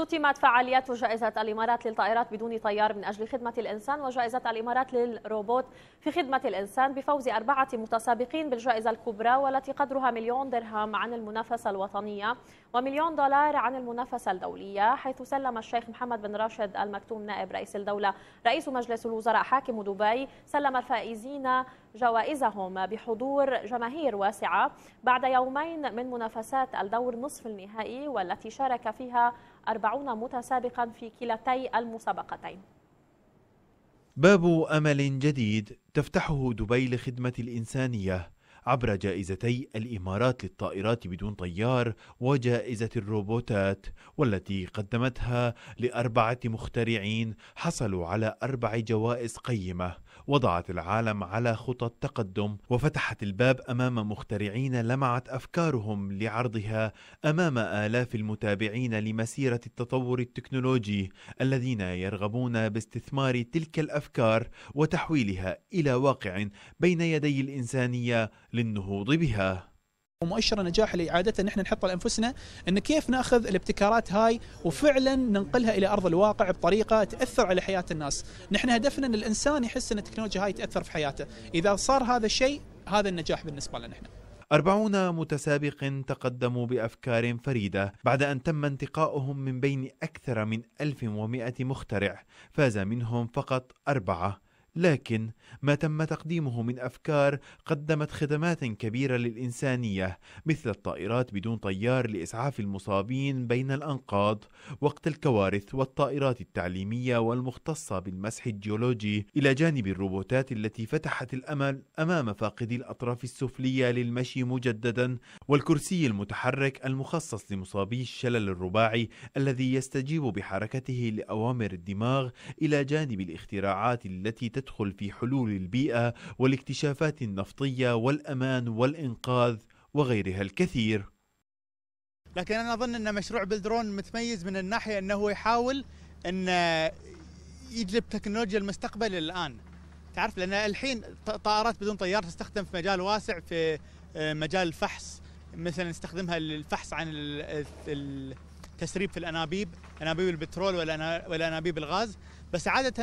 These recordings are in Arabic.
اختتمت فعاليات جائزة الإمارات للطائرات بدون طيار من أجل خدمة الإنسان وجائزة الإمارات للروبوت في خدمة الإنسان بفوز أربعة متسابقين بالجائزة الكبرى والتي قدرها مليون درهم عن المنافسة الوطنية ومليون دولار عن المنافسة الدولية حيث سلم الشيخ محمد بن راشد المكتوم نائب رئيس الدولة رئيس مجلس الوزراء حاكم دبي سلم الفائزين جوائزهم بحضور جماهير واسعة بعد يومين من منافسات الدور نصف النهائي والتي شارك فيها 40 متسابقا في كلتي المسابقتين باب امل جديد تفتحه دبي لخدمه الانسانيه عبر جائزتي الامارات للطائرات بدون طيار وجائزه الروبوتات والتي قدمتها لاربعه مخترعين حصلوا على اربع جوائز قيمه وضعت العالم على خطى التقدم وفتحت الباب امام مخترعين لمعت افكارهم لعرضها امام الاف المتابعين لمسيره التطور التكنولوجي الذين يرغبون باستثمار تلك الافكار وتحويلها الى واقع بين يدي الانسانيه للنهوض بها ومؤشر النجاح اللي عاده نحن نحطه لانفسنا ان كيف ناخذ الابتكارات هاي وفعلا ننقلها الى ارض الواقع بطريقه تاثر على حياه الناس، نحن هدفنا ان الانسان يحس ان التكنولوجيا هاي تاثر في حياته، اذا صار هذا الشيء هذا النجاح بالنسبه لنا نحن. أربعون متسابق تقدموا بأفكار فريدة بعد أن تم انتقاؤهم من بين أكثر من 1100 مخترع فاز منهم فقط أربعة لكن ما تم تقديمه من أفكار قدمت خدمات كبيرة للإنسانية مثل الطائرات بدون طيار لإسعاف المصابين بين الأنقاض وقت الكوارث والطائرات التعليمية والمختصة بالمسح الجيولوجي إلى جانب الروبوتات التي فتحت الأمل أمام فاقدي الأطراف السفلية للمشي مجددا والكرسي المتحرك المخصص لمصابي الشلل الرباعي الذي يستجيب بحركته لأوامر الدماغ إلى جانب الاختراعات التي تدخل في حلول البيئة والاكتشافات النفطية والأمان والإنقاذ وغيرها الكثير لكن أنا أظن أن مشروع بلدرون متميز من الناحية أنه يحاول أن يجلب تكنولوجيا المستقبل الآن تعرف لأن الحين طائرات بدون طيار تستخدم في مجال واسع في آه، مجال الفحص مثلا نستخدمها للفحص عن تسريب في الانابيب انابيب البترول والانابيب الغاز بس عاده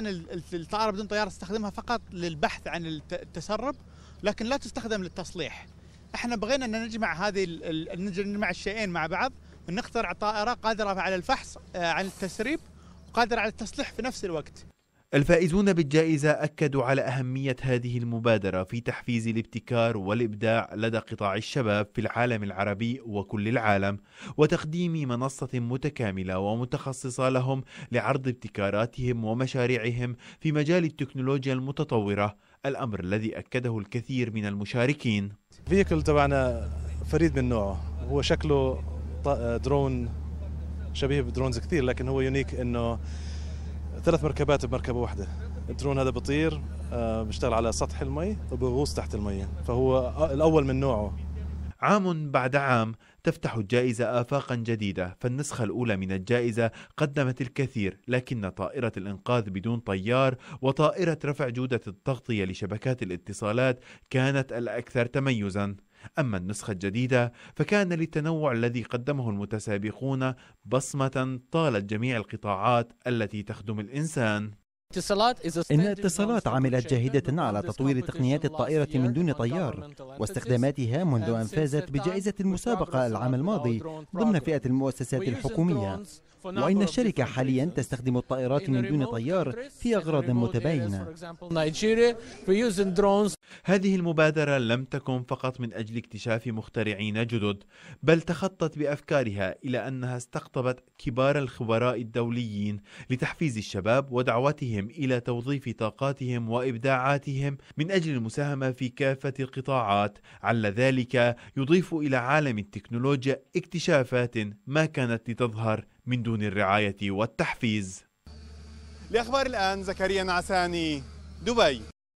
الطائره بدون طيار تستخدمها فقط للبحث عن التسرب لكن لا تستخدم للتصليح احنا بغينا ان نجمع هذه نجمع الشيئين مع بعض ونخترع طائره قادره على الفحص آه، عن التسريب وقادره على التصليح في نفس الوقت الفائزون بالجائزة أكدوا على أهمية هذه المبادرة في تحفيز الابتكار والإبداع لدى قطاع الشباب في العالم العربي وكل العالم، وتقديم منصة متكاملة ومتخصصة لهم لعرض ابتكاراتهم ومشاريعهم في مجال التكنولوجيا المتطورة، الأمر الذي أكده الكثير من المشاركين. فيكل تبعنا فريد من نوعه، هو شكله درون آه، شبيه بدرونز كثير لكن هو يونيك انه ثلاث مركبات بمركبه واحده الدرون هذا بطير آه، بيشتغل على سطح المي وبغوص تحت المي فهو الاول من نوعه عام بعد عام تفتح الجائزة آفاقا جديدة فالنسخة الأولى من الجائزة قدمت الكثير لكن طائرة الإنقاذ بدون طيار وطائرة رفع جودة التغطية لشبكات الاتصالات كانت الأكثر تميزا أما النسخة الجديدة فكان للتنوع الذي قدمه المتسابقون بصمة طالت جميع القطاعات التي تخدم الإنسان إن اتصالات عملت جاهدة على تطوير تقنيات الطائرة من دون طيار واستخداماتها منذ أن فازت بجائزة المسابقة العام الماضي ضمن فئة المؤسسات الحكومية وإن الشركة حاليا تستخدم الطائرات من دون طيار في أغراض متباينة هذه المبادرة لم تكن فقط من أجل اكتشاف مخترعين جدد بل تخطت بأفكارها إلى أنها استقطبت كبار الخبراء الدوليين لتحفيز الشباب ودعوتهم إلى توظيف طاقاتهم وإبداعاتهم من أجل المساهمة في كافة القطاعات على ذلك يضيف إلى عالم التكنولوجيا اكتشافات ما كانت لتظهر من دون الرعاية والتحفيز لأخبار الآن زكريا عساني دبي